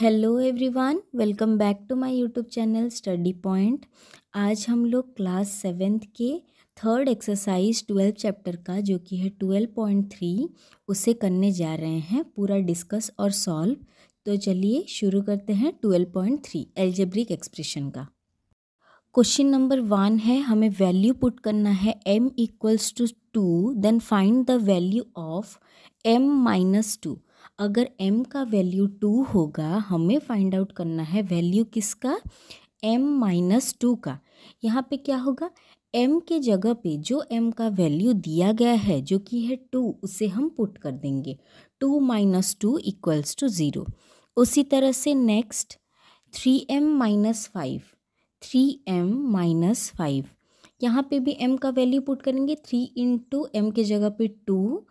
Hello everyone welcome back to my YouTube channel study point आज हम लोग class seventh के थर्ड एक्सरसाइज ट्वेल्व चैप्टर का जो कि है ट्वेल्व पॉइंट थ्री उसे करने जा रहे हैं पूरा डिस्कस और सॉल्व तो चलिए शुरू करते हैं twelve point three algebraic expression का क्वेश्चन नंबर वन है हमें वैल्यू पुट करना है m equals to two then find the value of m minus two अगर m का वैल्यू टू होगा हमें फाइंड आउट करना है वैल्यू किसका m माइनस टू का यहाँ पे क्या होगा m के जगह पे जो m का वैल्यू दिया गया है जो कि है टू उसे हम पुट कर देंगे two minus two equals to zero उसी तरह से next three m minus five three m minus five यहाँ पर भी m का वैल्यू पुट करेंगे थ्री इंटू एम के जगह पे two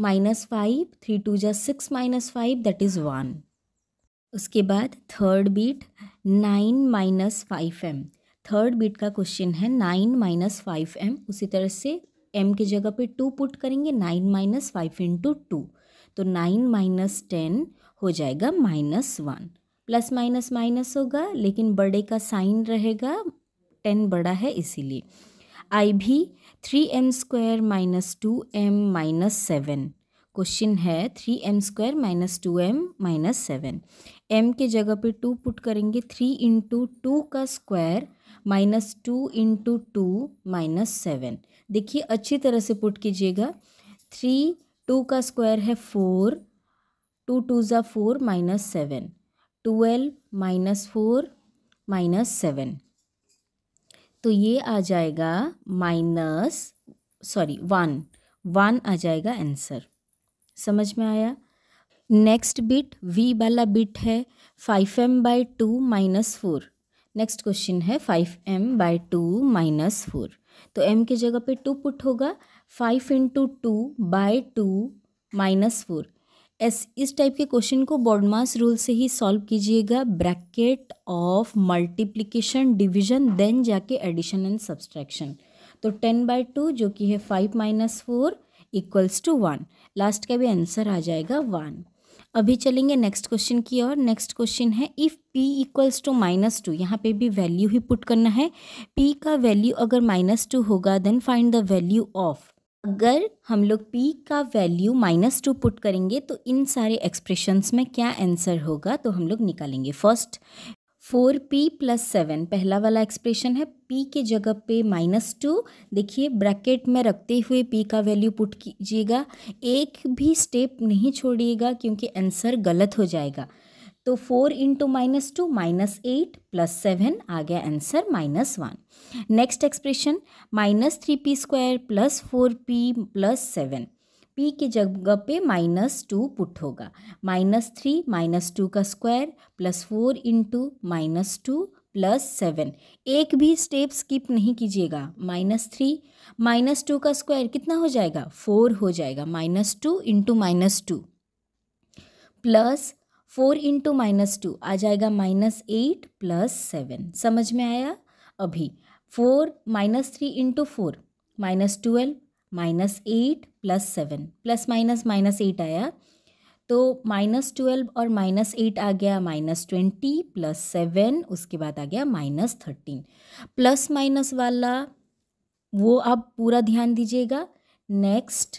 minus five three two जा six minus five that is one उसके बाद third bit nine minus five m third bit का क्वेश्चन है नाइन माइनस फाइव एम उसी तरह से एम की जगह पे टू पुट करेंगे nine minus five into two तो नाइन माइनस टेन हो जाएगा minus one plus minus minus होगा लेकिन बड़े का साइन रहेगा टेन बड़ा है इसीलिए आई भी three m square minus two m minus seven question है three m square minus two m minus seven m के जगह पे टू पुट करेंगे थ्री इंटू टू का square minus two into two minus seven देखिए अच्छी तरह से पुट कीजिएगा थ्री टू का स्क्वायर है फोर टू टू ज़ा four minus seven twelve minus four minus seven तो ये आ जाएगा माइनस सॉरी वन वन आ जाएगा आंसर समझ में आया नेक्स्ट बिट वी वाला बिट है five m by two minus four next question है five m by two minus four तो एम की जगह पे टू पुट होगा five into two by two minus four एस इस टाइप के क्वेश्चन को बॉडमास रूल से ही सॉल्व कीजिएगा bracket of multiplication division then जाके एडिशन एंड सब्सट्रैक्शन तो टेन बाई टू जो कि है five minus four equals to one last का भी आंसर आ जाएगा वन अभी चलेंगे नेक्स्ट क्वेश्चन की ओर नेक्स्ट क्वेश्चन है if p equals to minus two यहाँ पे भी वैल्यू ही पुट करना है p का वैल्यू अगर माइनस टू होगा then find the value of अगर हम लोग p का वैल्यू माइनस टू पुट करेंगे तो इन सारे एक्सप्रेशंस में क्या आंसर होगा तो हम लोग निकालेंगे first four p plus seven पहला वाला एक्सप्रेशन है पी के जगह पे माइनस टू देखिए ब्रैकेट में रखते हुए पी का वैल्यू पुट कीजिएगा एक भी स्टेप नहीं छोड़िएगा क्योंकि आंसर गलत हो जाएगा तो four into minus two minus eight plus seven आ गया answer minus one next expression minus three p square plus four p plus seven p के जगह पे माइनस टू पुट होगा माइनस थ्री माइनस टू का square plus four into minus two plus seven एक भी step skip नहीं कीजिएगा minus three minus two का स्क्वायर कितना हो जाएगा फोर हो जाएगा minus two into minus two plus four into minus two आ जाएगा माइनस एट प्लस सेवन समझ में आया अभी four minus three into four minus twelve minus eight plus seven plus minus minus eight आया तो माइनस ट्वेल्व और minus eight आ गया माइनस ट्वेंटी प्लस सेवन उसके बाद आ गया माइनस थर्टीन प्लस माइनस वाला वो आप पूरा ध्यान दीजिएगा नेक्स्ट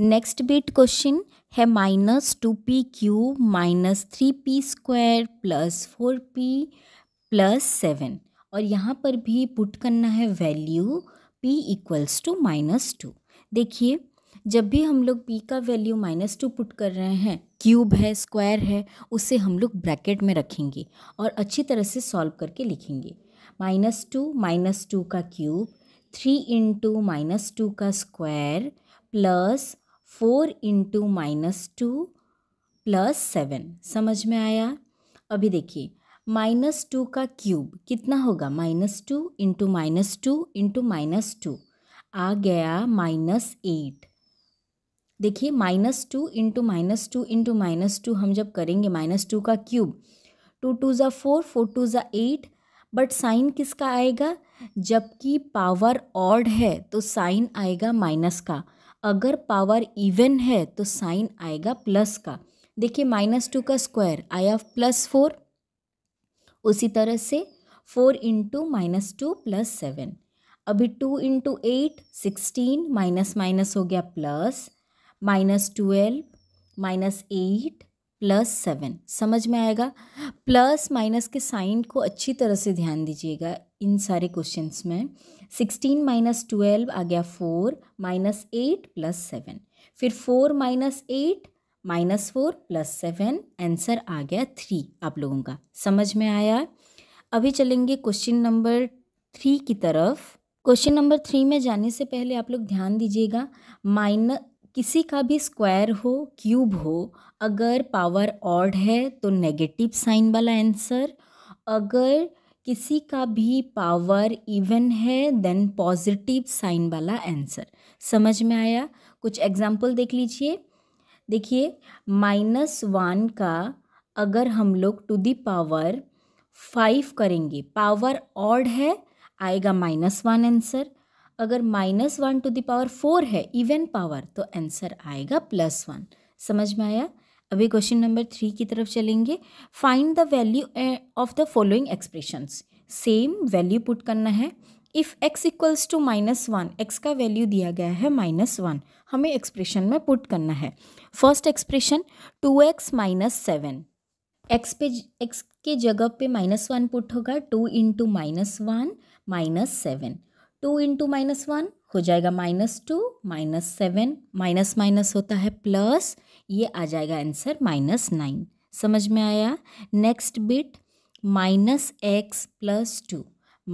नेक्स्ट बिट क्वेश्चन है minus two p q minus three p square plus four p plus seven और यहाँ पर भी पुट करना है value p equals to minus two देखिए जब भी हम लोग p का वैल्यू माइनस टू पुट कर रहे हैं क्यूब है स्क्वायर है उसे हम लोग ब्रैकेट में रखेंगे और अच्छी तरह से सॉल्व करके लिखेंगे माइनस टू माइनस टू का cube three into minus two का square plus four into minus two plus seven समझ में आया अभी देखिए माइनस टू का क्यूब कितना होगा minus two into minus two into minus two आ गया माइनस एट देखिए minus two into minus two into minus two हम जब करेंगे माइनस टू का क्यूब टू टू ज़ा फोर फोर टू ज़ा एट बट साइन किसका आएगा जबकि पावर ऑड है तो साइन आएगा माइनस का अगर पावर इवन है तो साइन आएगा प्लस का देखिए माइनस टू का स्क्वायर आया प्लस फोर उसी तरह से four into minus two plus seven अभी two into eight sixteen minus minus हो गया plus minus twelve minus eight plus seven समझ में आएगा प्लस माइनस के साइन को अच्छी तरह से ध्यान दीजिएगा इन सारे क्वेश्चंस में सिक्सटीन माइनस ट्वेल्व आ गया four minus eight plus seven फिर four minus eight minus four plus seven answer आ गया थ्री आप लोगों का समझ में आया अभी चलेंगे क्वेश्चन नंबर थ्री की तरफ क्वेश्चन नंबर थ्री में जाने से पहले आप लोग ध्यान दीजिएगा माइन किसी का भी स्क्वायर हो क्यूब हो अगर पावर ऑड है तो नेगेटिव साइन वाला आंसर अगर किसी का भी पावर इवन है देन पॉजिटिव साइन वाला आंसर समझ में आया कुछ एग्जाम्पल देख लीजिए देखिए माइनस वन का अगर हम लोग टू दी पावर फाइव करेंगे पावर ऑड है आएगा माइनस वन आंसर अगर minus one two power four है इवन पावर तो आंसर आएगा प्लस वन समझ में आया अभी क्वेश्चन नंबर थ्री की तरफ चलेंगे find the value of the following expressions same value put करना है if x equals to minus one x का वैल्यू दिया गया है माइनस वन हमें एक्सप्रेशन में पुट करना है first expression two x minus seven x पे एक्स के जगह पे माइनस वन पुट होगा two into minus one minus seven two into minus one हो जाएगा minus two minus seven minus minus होता है प्लस ये आ जाएगा आंसर माइनस नाइन समझ में आया next bit minus x plus two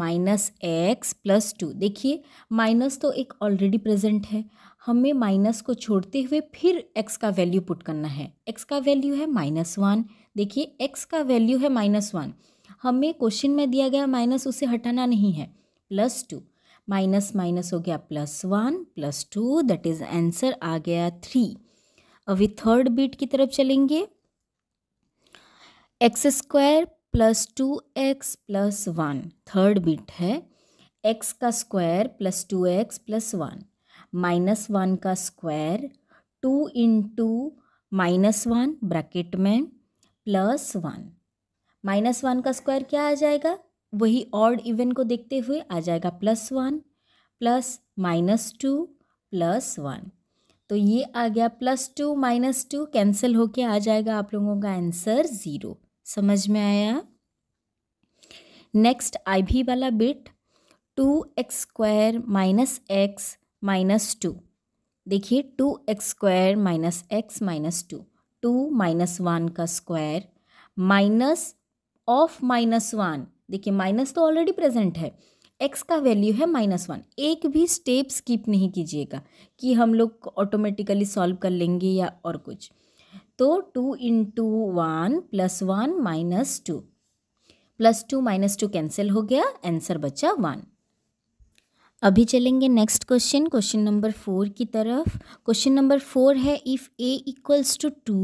minus x plus two देखिए माइनस तो एक ऑलरेडी प्रेजेंट है हमें माइनस को छोड़ते हुए फिर एक्स का वैल्यू पुट करना है एक्स का वैल्यू है माइनस वन देखिए एक्स का वैल्यू है माइनस वन हमें क्वेश्चन में दिया गया माइनस उसे हटाना नहीं है प्लस टू माइनस माइनस हो गया plus one plus two that is answer आ गया थ्री अभी थर्ड बीट की तरफ चलेंगे x square plus two x plus one third bit है एक्स का square plus two x plus one minus one का square two into minus one bracket में प्लस वन माइनस वन का square क्या आ जाएगा वही ऑड इवन को देखते हुए आ जाएगा plus one plus minus two plus one तो ये आ गया plus two minus two cancel होके आ जाएगा आप लोगों का आंसर ज़ीरो समझ में आया नेक्स्ट आई भी वाला bit two x square minus x minus two देखिए two x square minus x minus two two minus one का square minus of minus one देखिए माइनस तो ऑलरेडी प्रेजेंट है एक्स का वैल्यू है माइनस वन एक भी स्टेप स्किप नहीं कीजिएगा कि हम लोग ऑटोमेटिकली सॉल्व कर लेंगे या और कुछ तो two into one plus one minus two plus two minus two cancel हो गया आंसर बचा वन अभी चलेंगे next question question number four की तरफ क्वेश्चन नंबर फोर है if a equals to two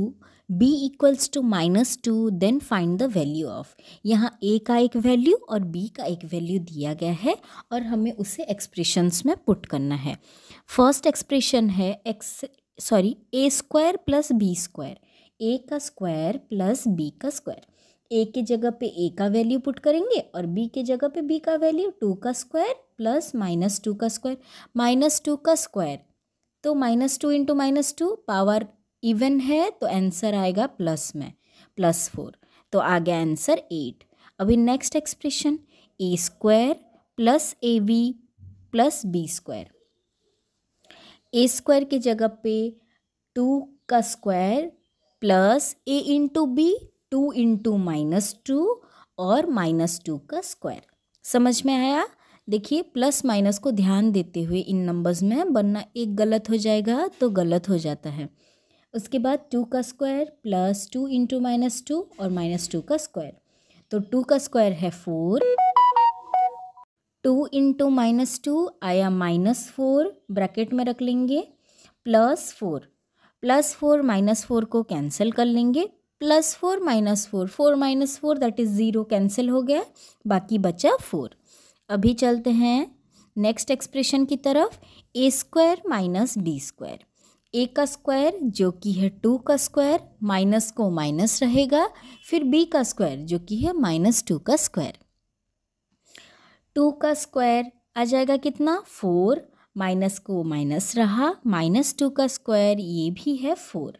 b equals to minus two then find the value of यहाँ a का एक वैल्यू और बी का एक वैल्यू दिया गया है और हमें उसे एक्सप्रेशंस में पुट करना है फर्स्ट एक्सप्रेशन है x sorry a square plus b square a का स्क्वायर प्लस बी का स्क्वायर ए के जगह पे ए का वैल्यू पुट करेंगे और बी के जगह पे बी का वैल्यू टू का स्क्वायर प्लस माइनस टू का स्क्वायर माइनस टू का स्क्वायर तो minus two into minus two power even है तो आंसर आएगा प्लस में प्लस फोर तो आ गया आंसर एट अभी next expression a square plus a b plus b square a square की जगह पे टू का square plus a into b two into minus two और माइनस टू का स्क्वायर समझ में आया देखिए प्लस माइनस को ध्यान देते हुए इन नंबर्स में बनना एक गलत हो जाएगा तो गलत हो जाता है उसके बाद टू का square plus two into minus two और माइनस टू का स्क्वायर तो टू का स्क्वायर है four two into minus two आया माइनस फोर ब्रैकेट में रख लेंगे plus four plus four minus four को कैंसिल कर लेंगे plus four minus four four minus four that is zero cancel हो गया बाकी बचा फोर अभी चलते हैं नेक्स्ट एक्सप्रेशन की तरफ a square minus b square a का स्क्वायर जो कि है टू का स्क्वायर माइनस को माइनस रहेगा फिर बी का स्क्वायर जो कि है माइनस टू का स्क्वायर टू का स्क्वायर आ जाएगा कितना फोर माइनस को माइनस रहा माइनस टू का स्क्वायर ये भी है फोर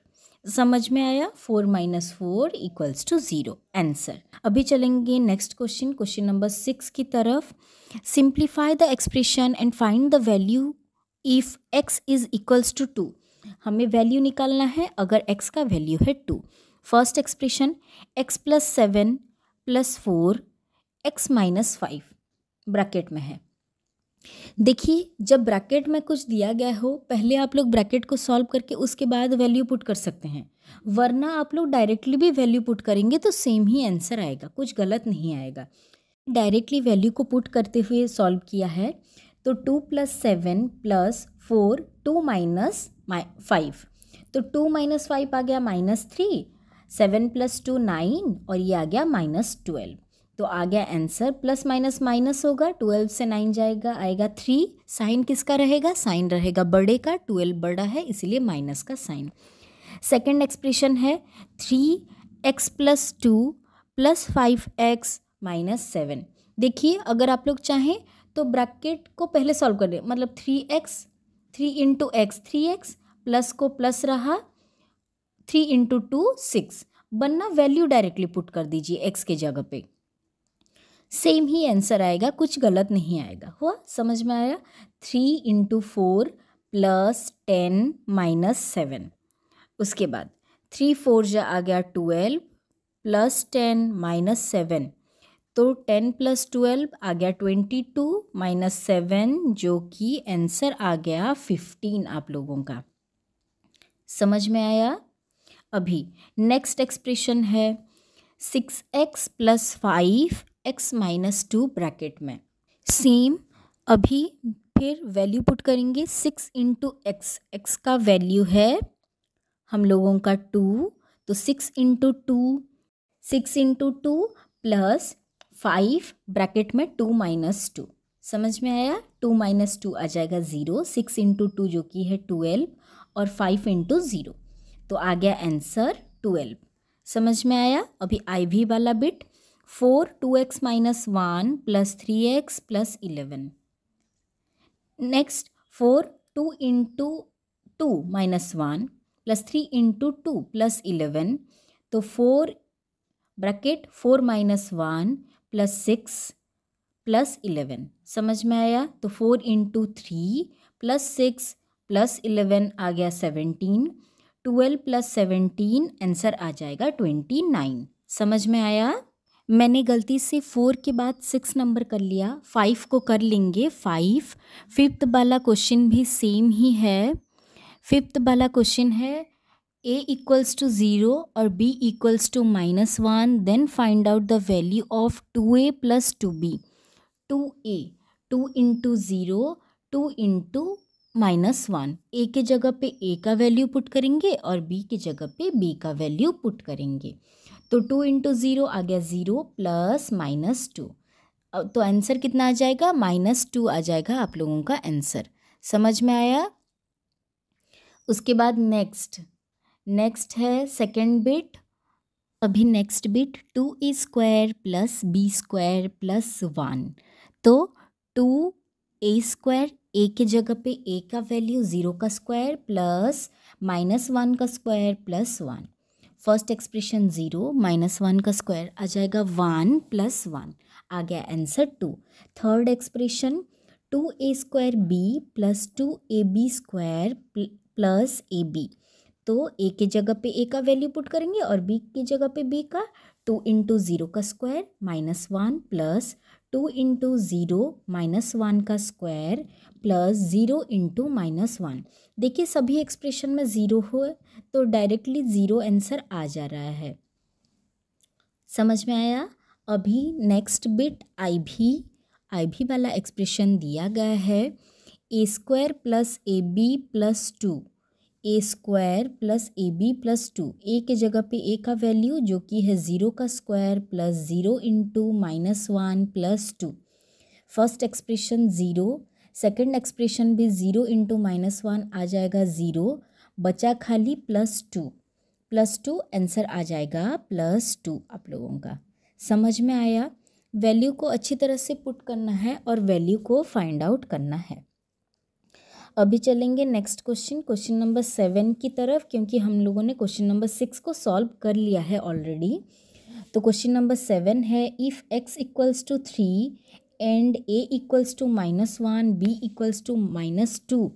समझ में आया four minus four equals to zero answer अभी चलेंगे next question question number six की तरफ simplify the expression and find the value if x is equals to two हमें वैल्यू निकालना है अगर एक्स का वैल्यू है two first expression x plus seven plus four x minus five bracket में है देखिए जब ब्रैकेट में कुछ दिया गया हो पहले आप लोग ब्रैकेट को सॉल्व करके उसके बाद वैल्यू पुट कर सकते हैं वरना आप लोग डायरेक्टली भी वैल्यू पुट करेंगे तो सेम ही आंसर आएगा कुछ गलत नहीं आएगा डायरेक्टली वैल्यू को पुट करते हुए सॉल्व किया है तो two plus seven plus four two minus five तो टू माइनस फाइव आ गया minus three seven plus two nine और ये आ गया माइनस ट्वेल्व तो आ गया आंसर प्लस माइनस माइनस होगा ट्वेल्व से नाइन जाएगा आएगा थ्री साइन किसका रहेगा साइन रहेगा बड़े का ट्वेल्व बड़ा है इसलिए माइनस का साइन सेकेंड एक्सप्रेशन है three x plus two plus five x minus seven देखिए अगर आप लोग चाहें तो ब्रैकेट को पहले सॉल्व कर लें मतलब three x three into x three x plus को प्लस रहा थ्री इंटू टू सिक्स बनना वैल्यू डायरेक्टली पुट कर दीजिए एक्स के जगह पे सेम ही आंसर आएगा कुछ गलत नहीं आएगा हुआ समझ में आया three into four plus ten minus seven उसके बाद थ्री फोर जा आ गया twelve plus ten minus seven तो टेन प्लस ट्वेल्व आ गया ट्वेंटी टू माइनस सेवन जो कि आंसर आ गया फिफ्टीन आप लोगों का समझ में आया अभी नेक्स्ट एक्सप्रेशन है six x plus five x minus two bracket में सेम अभी फिर वैल्यू पुट करेंगे सिक्स इंटू एक्स एक्स का वैल्यू है हम लोगों का टू तो six into two six into two plus five bracket में टू माइनस टू समझ में आया टू माइनस टू आ जाएगा ज़ीरो सिक्स इंटू टू जो कि है ट्वेल्व और फाइव इंटू ज़ीरो तो आ गया आंसर ट्वेल्व समझ में आया अभी आई वी वाला bit four two x minus one plus three x plus eleven next four two into two minus one plus three into two plus eleven तो four bracket four minus one plus six plus eleven समझ में आया तो four into three plus six plus eleven आ गया seventeen twelve plus seventeen answer आ जाएगा twenty nine समझ में आया मैंने गलती से फोर के बाद सिक्स नंबर कर लिया फाइव को कर लेंगे फाइव फिफ्थ वाला क्वेश्चन भी सेम ही है फिफ्थ वाला क्वेश्चन है ए इक्वल्स टू ज़ीरो और b equals to minus one then find out the value of two a plus two b two a two into zero two into minus one a के जगह पे a का value put करेंगे और B के जगह पे बी का वैल्यू पुट करेंगे तो टू इंटू ज़ीरो आ गया ज़ीरो प्लस माइनस टू तो आंसर कितना आ जाएगा माइनस टू आ जाएगा आप लोगों का आंसर समझ में आया उसके बाद नेक्स्ट नेक्स्ट है सेकेंड बिट अभी next bit two a square plus b square plus one तो टू ए स्क्वायर ए के जगह पे ए का वैल्यू ज़ीरो का स्क्वायर प्लस माइनस वन का square plus one first expression zero minus one का square आ जाएगा वन प्लस वन आ गया answer two third expression two a square b plus two a b square plus a B तो a के जगह पे ए का वैल्यू पुट करेंगे और बी की जगह पे बी का टू इंटू ज़ीरो का square minus one plus two into zero minus one का square plus zero into minus one देखिए सभी एक्सप्रेशन में ज़ीरो हो तो डायरेक्टली ज़ीरो आंसर आ जा रहा है समझ में आया अभी नेक्स्ट बिट आई भी आई भी वाला एक्सप्रेशन दिया गया है a square plus a b plus two a square plus a b plus two a के जगह पे ए का वैल्यू जो कि है ज़ीरो का square plus zero into minus one plus two first expression zero second expression भी zero into minus one आ जाएगा ज़ीरो बचा खाली plus two plus two answer आ जाएगा प्लस टू आप लोगों का समझ में आया वैल्यू को अच्छी तरह से पुट करना है और वैल्यू को फाइंड आउट करना है अभी चलेंगे next question question number seven की तरफ क्योंकि हम लोगों ने क्वेश्चन नंबर सिक्स को सॉल्व कर लिया है ऑलरेडी तो क्वेश्चन नंबर सेवन है if x equals to three and a equals to minus one b equals to minus two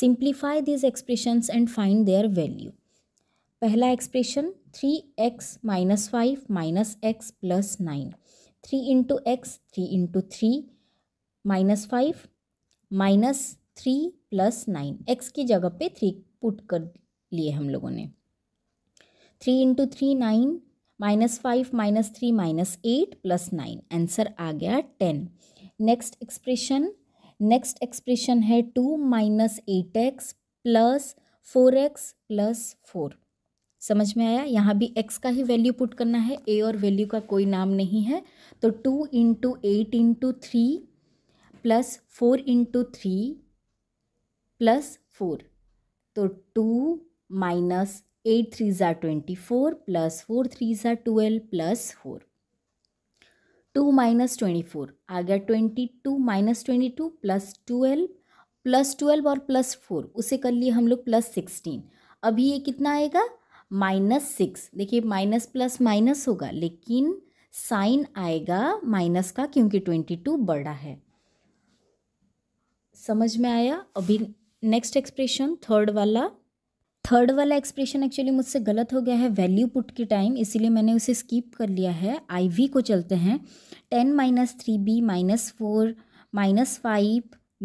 simplify these expressions and find their value पहला expression three x minus five minus x plus nine three into x three into three minus five minus three plus nine x की जगह पे three put कर लिए हम लोगों ने three into three nine minus five minus three minus eight plus nine answer आ गया ten next expression next expression है two minus eight x plus four x plus four समझ में आया यहाँ भी x का ही वैल्यू पुट करना है a और वैल्यू का कोई नाम नहीं है तो two into eight into three plus four into three plus four तो two minus eight three are twenty four plus four three are twelve plus four two minus twenty four आ गया twenty two minus twenty two plus twelve plus twelve और plus four उसे कर लिए हम लोग plus sixteen अभी ये कितना आएगा माइनस सिक्स देखिए माइनस प्लस माइनस होगा लेकिन साइन आएगा माइनस का क्योंकि ट्वेंटी टू बड़ा है समझ में आया अभी नेक्स्ट एक्सप्रेशन थर्ड वाला थर्ड वाला एक्सप्रेशन एक्चुअली मुझसे गलत हो गया है वैल्यू पुट के टाइम इसीलिए मैंने उसे स्कीप कर लिया है आई वी को चलते हैं ten minus three b minus four minus five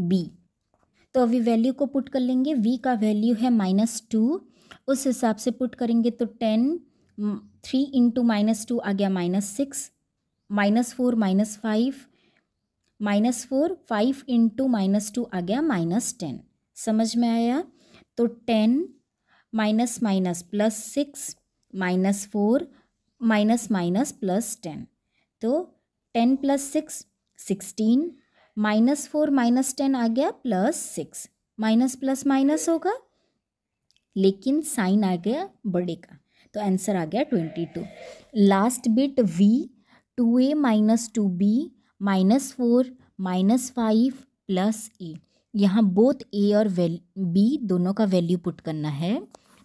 b तो अभी वैल्यू को पुट कर लेंगे वी का वैल्यू है माइनस टू उस हिसाब से पुट करेंगे तो ten three into minus two आ गया minus six minus four minus five minus four five into minus two आ गया माइनस टेन समझ में आया तो ten minus minus plus six minus four minus minus plus ten तो ten plus six sixteen minus four minus ten आ गया plus six minus plus minus होगा लेकिन साइन आ गया बड़े का तो आंसर आ गया twenty two last bit v two a minus two b minus four minus five plus a e। यहाँ बोथ ए और वेल बी दोनों का वैल्यू पुट करना है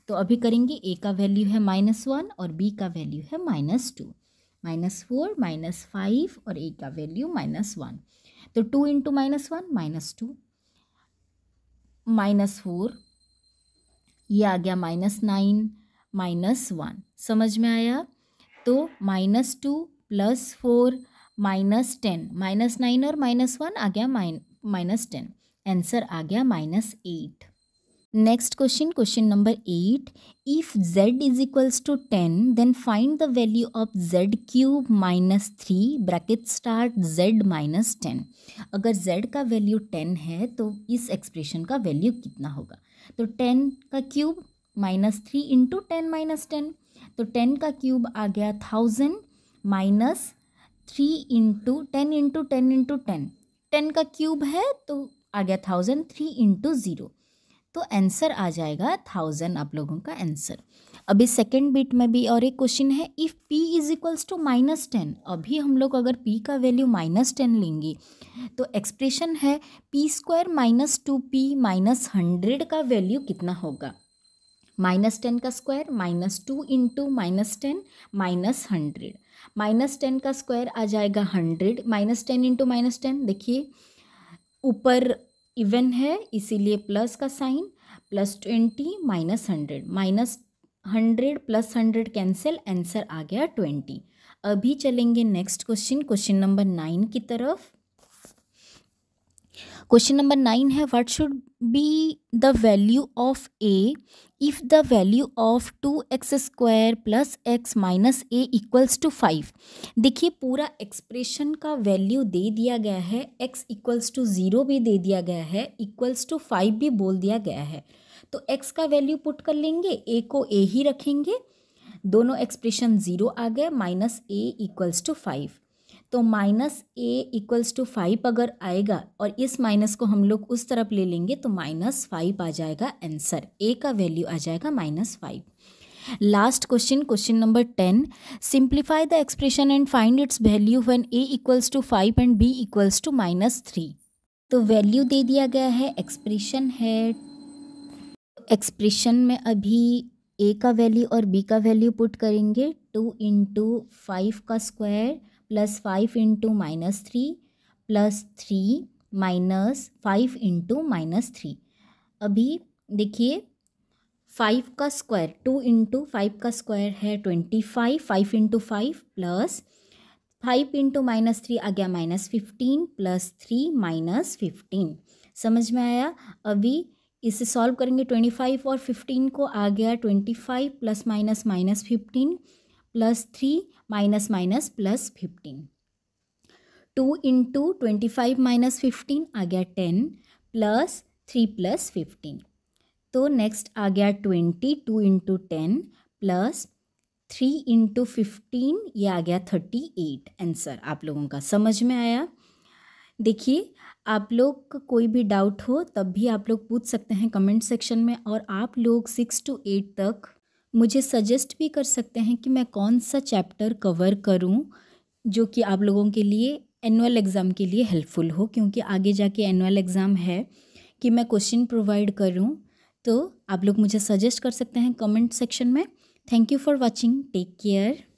तो अभी करेंगे ए का वैल्यू है माइनस वन और बी का वैल्यू है minus two minus four minus five और ए का वैल्यू माइनस वन तो two into minus one minus two minus four ये आ गया माइनस नाइन माइनस वन समझ में आया तो minus two plus four minus ten minus nine और माइनस वन आ गया माइन माइनस टेन आंसर आ गया minus eight next question question number eight if z is equals to ten then find the value of z cube minus three bracket start z minus ten अगर z का value ten है तो इस expression का value कितना होगा तो ten का cube minus three into ten minus ten तो टेन का क्यूब आ गया thousand minus three into ten into ten into ten ten का क्यूब है तो आ गया थाउजेंड थ्री इंटू ज़ीरो तो आंसर आ जाएगा थाउजेंड आप लोगों का आंसर अभी सेकंड बिट में भी और एक क्वेश्चन है if p is equals to minus ten अभी हम लोग अगर पी का वैल्यू माइनस टेन लेंगे तो एक्सप्रेशन है p square minus two p minus hundred का वैल्यू कितना होगा माइनस टेन का square minus two into minus ten minus hundred minus ten का स्क्वायर आ जाएगा hundred minus ten into minus ten देखिए ऊपर इवन है इसीलिए प्लस का sign plus twenty minus hundred minus hundred plus hundred cancel answer आ गया ट्वेंटी अभी चलेंगे next question question number nine की तरफ क्वेश्चन नंबर नाइन है what should be the value of a if the value of two x square plus x minus a equals to five देखिए पूरा expression का value दे दिया गया है एक्स इक्वल्स टू ज़ीरो भी दे दिया गया है इक्वल्स टू फाइव भी बोल दिया गया है तो एक्स का वैल्यू पुट कर लेंगे ए को ए ही रखेंगे दोनों एक्सप्रेशन ज़ीरो आ गए minus a equals to five तो minus a equals to five अगर आएगा और इस माइनस को हम लोग उस तरफ ले लेंगे तो माइनस फाइव आ जाएगा आंसर ए का वैल्यू आ जाएगा minus five last question question number ten simplify the expression and find its value when a equals to five and b equals to minus three तो वैल्यू दे दिया गया है expression है एक्सप्रेशन में अभी ए का वैल्यू और बी का वैल्यू पुट करेंगे टू इंटू फाइव का square plus five into minus three plus three minus five into minus three अभी देखिए फाइव का स्क्वायर टू इंटू फाइव का स्क्वायर है twenty five five into five plus five into minus three आ गया minus fifteen plus three minus fifteen समझ में आया अभी इसे सॉल्व करेंगे ट्वेंटी फाइव और फिफ्टीन को आ गया twenty five plus minus minus fifteen plus three minus minus plus fifteen two into twenty five minus fifteen आ गया ten plus three plus fifteen तो नेक्स्ट आ गया twenty two into ten plus three into fifteen ये आ गया thirty eight answer आप लोगों का समझ में आया देखिए आप लोग का कोई भी डाउट हो तब भी आप लोग पूछ सकते हैं कमेंट सेक्शन में और आप लोग सिक्स टू एट तक मुझे सजेस्ट भी कर सकते हैं कि मैं कौन सा चैप्टर कवर करूं जो कि आप लोगों के लिए एनुअल एग्ज़ाम के लिए हेल्पफुल हो क्योंकि आगे जाके एनुअल एग्ज़ाम है कि मैं क्वेश्चन प्रोवाइड करूं तो आप लोग मुझे सजेस्ट कर सकते हैं कमेंट सेक्शन में thank you for watching take care